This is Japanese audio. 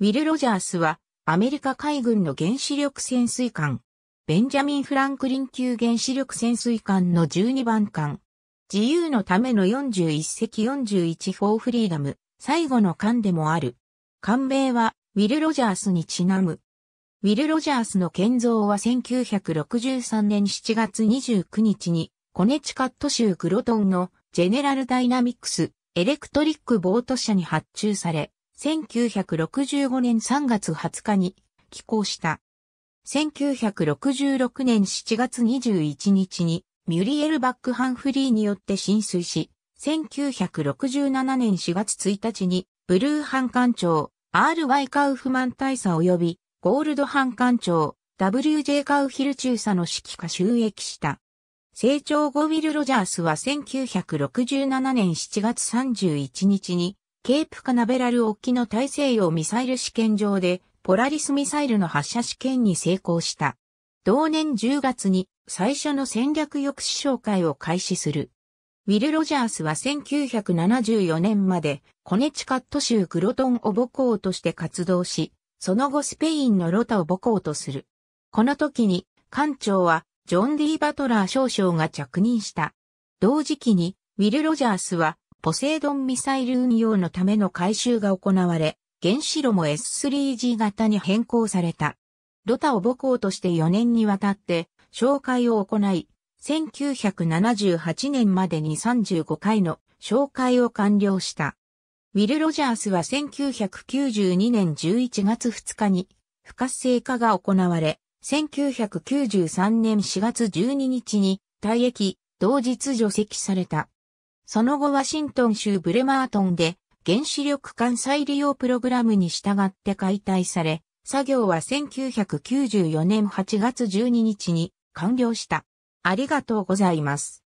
ウィル・ロジャースは、アメリカ海軍の原子力潜水艦、ベンジャミン・フランクリン級原子力潜水艦の12番艦、自由のための41隻41フォーフリーダム、最後の艦でもある。艦名は、ウィル・ロジャースにちなむ。ウィル・ロジャースの建造は1963年7月29日に、コネチカット州グロトンのジェネラルダイナミックスエレクトリックボート社に発注され、1965年3月20日に寄港した。1966年7月21日にミュリエル・バックハンフリーによって浸水し、1967年4月1日にブルー班艦長 R.Y. カウフマン大佐及びゴールド班艦長 W.J. カウヒル中佐の指揮下収益した。成長後ウィル・ロジャースは1967年7月31日にケープカナベラル沖の大西洋ミサイル試験場で、ポラリスミサイルの発射試験に成功した。同年10月に最初の戦略抑止紹介を開始する。ウィル・ロジャースは1974年までコネチカット州グロトンを母校として活動し、その後スペインのロタを母校とする。この時に艦長はジョン・ディ・バトラー少将が着任した。同時期にウィル・ロジャースはポセイドンミサイル運用のための改修が行われ、原子炉も S3G 型に変更された。ロタを母校として4年にわたって紹介を行い、1978年までに35回の紹介を完了した。ウィル・ロジャースは1992年11月2日に不活性化が行われ、1993年4月12日に退役、同日除籍された。その後ワシントン州ブレマートンで原子力艦再利用プログラムに従って解体され、作業は1994年8月12日に完了した。ありがとうございます。